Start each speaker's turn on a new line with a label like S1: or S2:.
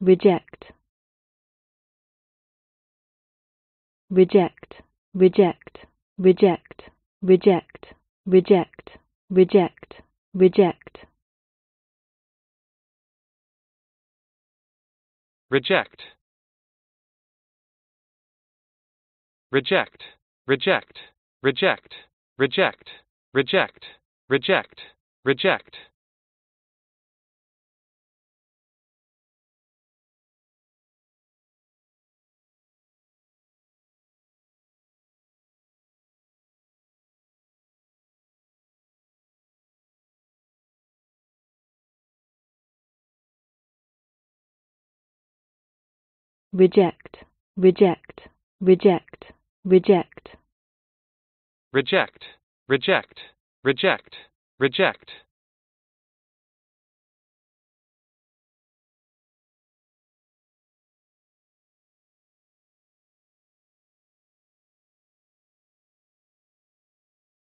S1: reject
S2: reject reject reject reject reject reject reject
S1: reject reject reject reject reject reject reject reject reject,
S2: reject, reject, reject.
S1: Reject, reject, reject, reject.